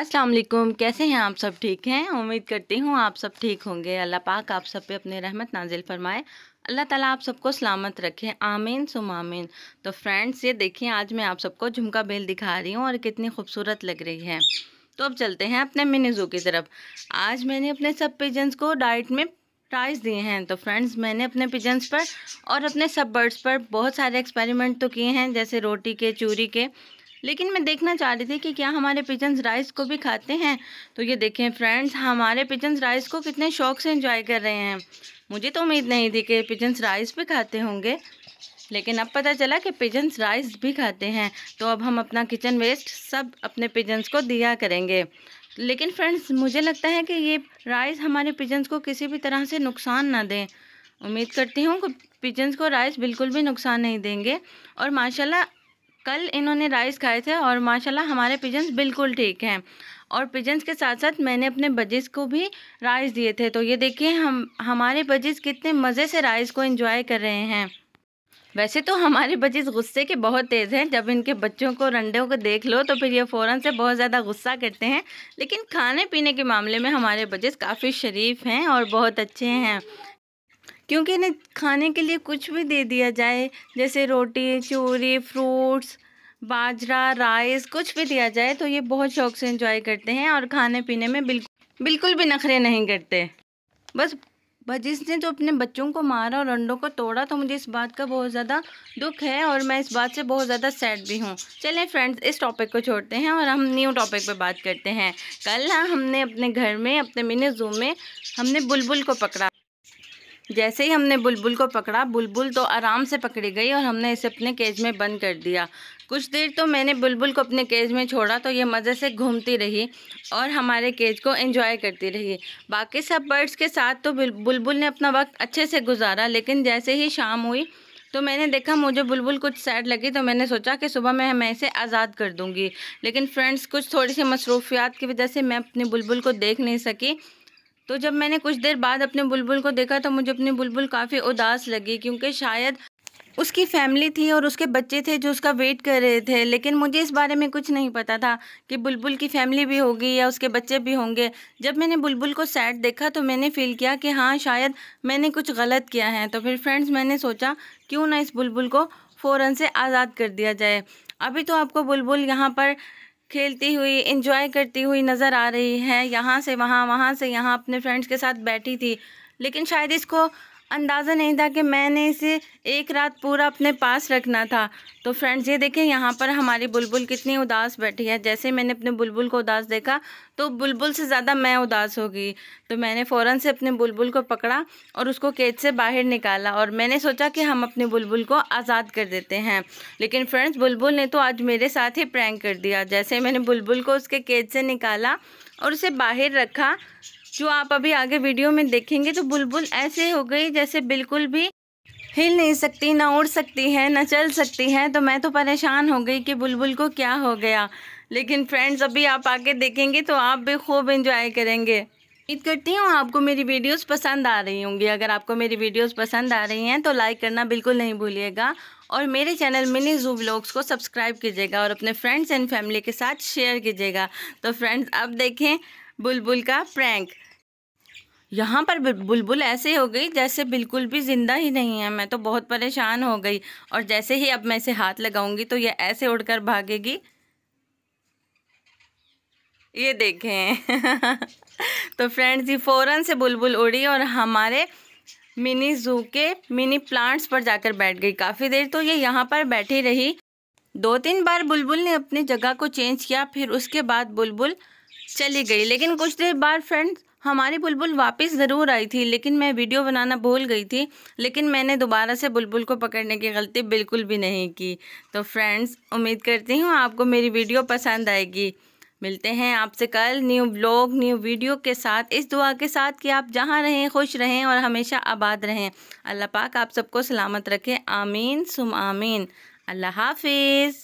अस्सलाम वालेकुम कैसे हैं आप सब ठीक हैं उम्मीद करती हूँ आप सब ठीक होंगे अल्लाह पाक आप सब पे अपने रहमत नाजिल फरमाए अल्लाह ताला आप सबको सलामत रखे आमीन सुम आमीन तो फ्रेंड्स ये देखिए आज मैं आप सबको झुमका बेल दिखा रही हूँ और कितनी खूबसूरत लग रही है तो अब चलते हैं अपने मिनी ज़ू की तरफ आज मैंने अपने सब पिजन्स को डाइट में प्राइज़ दिए हैं तो फ्रेंड्स मैंने अपने पिजन्स पर और अपने सब बर्ड्स पर बहुत सारे एक्सपेरिमेंट तो किए हैं जैसे रोटी के चूरी के लेकिन मैं देखना चाह रही थी कि क्या हमारे पिजन्स राइस को भी खाते हैं तो ये देखें फ्रेंड्स हमारे पिजन्स राइस को कितने शौक से इंजॉय कर रहे हैं मुझे तो उम्मीद नहीं थी कि पिजन्स राइस भी खाते होंगे लेकिन अब पता चला कि पिजन्स राइस भी खाते हैं तो अब हम अपना किचन वेस्ट सब अपने पिजन्स को दिया करेंगे लेकिन फ्रेंड्स मुझे लगता है कि ये राइस हमारे पिजन्स को किसी भी तरह से नुकसान ना दें उम्मीद करती हूँ कि पिजन्स को राइस बिल्कुल भी नुकसान नहीं देंगे और माशाल्लाह कल इन्होंने राइस खाए थे और माशाल्लाह हमारे पिजन्स बिल्कुल ठीक हैं और पिजन्स के साथ साथ मैंने अपने बजिस को भी राइस दिए थे तो ये देखिए हम हमारे बजिस कितने मज़े से राइस को इन्जॉय कर रहे हैं वैसे तो हमारे बजिस गुस्से के बहुत तेज़ हैं जब इनके बच्चों को रंडों को देख लो तो फिर ये फ़ौरन से बहुत ज़्यादा गुस्सा करते हैं लेकिन खाने पीने के मामले में हमारे बजिस काफ़ी शरीफ हैं और बहुत अच्छे हैं क्योंकि इन्हें खाने के लिए कुछ भी दे दिया जाए जैसे रोटी चूरी फ्रूट्स बाजरा राइस कुछ भी दिया जाए तो ये बहुत शौक से इंजॉय करते हैं और खाने पीने में बिल्कुल बिल्कुल भी नखरे नहीं करते बस जिसने जो अपने बच्चों को मारा और अंडों को तोड़ा तो मुझे इस बात का बहुत ज़्यादा दुख है और मैं इस बात से बहुत ज़्यादा सैड भी हूँ चलें फ्रेंड्स इस टॉपिक को छोड़ते हैं और हम न्यू टॉपिक पर बात करते हैं कल हमने अपने घर में अपने मिनी जू में हमने बुलबुल को पकड़ा जैसे ही हमने बुलबुल को पकड़ा बुलबुल तो आराम से पकड़ी गई और हमने इसे अपने केज में बंद कर दिया कुछ देर तो मैंने बुलबुल को अपने केज में छोड़ा तो ये मज़े से घूमती रही और हमारे केज को एंजॉय करती रही बाकी सब बर्ड्स के साथ तो बुलबुल ने अपना वक्त अच्छे से गुजारा लेकिन जैसे ही शाम हुई तो मैंने देखा मुझे बुलबुल कुछ सैड लगी तो मैंने सोचा कि सुबह मैं मैं इसे आज़ाद कर दूँगी लेकिन फ्रेंड्स कुछ थोड़ी सी मसरूफियात की वजह से मैं अपनी बुलबुल को देख नहीं सकी तो जब मैंने कुछ देर बाद अपने बुलबुल को देखा तो मुझे अपनी बुलबुल काफ़ी उदास लगी क्योंकि शायद उसकी फैमिली थी और उसके बच्चे थे जो उसका वेट कर रहे थे लेकिन मुझे इस बारे में कुछ नहीं पता था कि बुलबुल की फैमिली भी होगी या उसके बच्चे भी होंगे जब मैंने बुलबुल को सैड देखा तो मैंने फील किया कि हाँ शायद मैंने कुछ गलत किया है तो फिर फ्रेंड्स मैंने सोचा क्यों ना इस बुलबुल को फ़ौर से आज़ाद कर दिया जाए अभी तो आपको बुलबुल यहाँ पर खेलती हुई इंजॉय करती हुई नज़र आ रही है यहाँ से वहाँ वहाँ से यहाँ अपने फ्रेंड्स के साथ बैठी थी लेकिन शायद इसको अंदाज़ा नहीं था कि मैंने इसे एक रात पूरा अपने पास रखना था तो फ्रेंड्स ये देखें यहाँ पर हमारी बुलबुल कितनी उदास बैठी है जैसे मैंने अपने बुलबुल को उदास देखा तो बुलबुल से ज़्यादा मैं उदास हो गई तो मैंने फ़ौर से अपने बुलबुल को पकड़ा और उसको केज से बाहर निकाला और मैंने सोचा कि हम अपने बुलबुल को आज़ाद कर देते हैं लेकिन फ्रेंड्स बुलबुल ने तो आज मेरे साथ ही प्रैंक कर दिया जैसे मैंने बुलबुल को उसके केज से निकाला और उसे बाहर रखा जो आप अभी आगे वीडियो में देखेंगे तो बुलबुल ऐसे हो गई जैसे बिल्कुल भी हिल नहीं सकती ना उड़ सकती है ना चल सकती है तो मैं तो परेशान हो गई कि बुलबुल को क्या हो गया लेकिन फ्रेंड्स अभी आप आके देखेंगे तो आप भी खूब इंजॉय करेंगे उम्मीद करती हूँ आपको मेरी वीडियोस पसंद आ रही होंगी अगर आपको मेरी वीडियोस पसंद आ रही हैं तो लाइक करना बिल्कुल नहीं भूलिएगा और मेरे चैनल मिनी जू ब्लॉग्स को सब्सक्राइब कीजिएगा और अपने फ्रेंड्स एंड फैमिली के साथ शेयर कीजिएगा तो फ्रेंड्स अब देखें बुलबुल का प्रैंक यहाँ पर बुलबुल ऐसे हो गई जैसे बिल्कुल भी ज़िंदा ही नहीं है मैं तो बहुत परेशान हो गई और जैसे ही अब मैं इसे हाथ लगाऊंगी तो ये ऐसे उड़कर भागेगी ये देखें तो फ्रेंड्स ये फ़ौरन से बुलबुल उड़ी और हमारे मिनी जू के मिनी प्लांट्स पर जाकर बैठ गई काफ़ी देर तो ये यहाँ पर बैठी रही दो तीन बार बुलबुल ने अपनी जगह को चेंज किया फिर उसके बाद बुलबुल चली गई लेकिन कुछ देर बाद फ्रेंड्स हमारी बुलबुल वापस ज़रूर आई थी लेकिन मैं वीडियो बनाना भूल गई थी लेकिन मैंने दोबारा से बुलबुल को पकड़ने की गलती बिल्कुल भी नहीं की तो फ्रेंड्स उम्मीद करती हूँ आपको मेरी वीडियो पसंद आएगी मिलते हैं आपसे कल न्यू ब्लॉग न्यू वीडियो के साथ इस दुआ के साथ कि आप जहाँ रहें खुश रहें और हमेशा आबाद रहें अल्लाह पाक आप सबको सलामत रखें आमीन सुम आमीन अल्लाह हाफिज़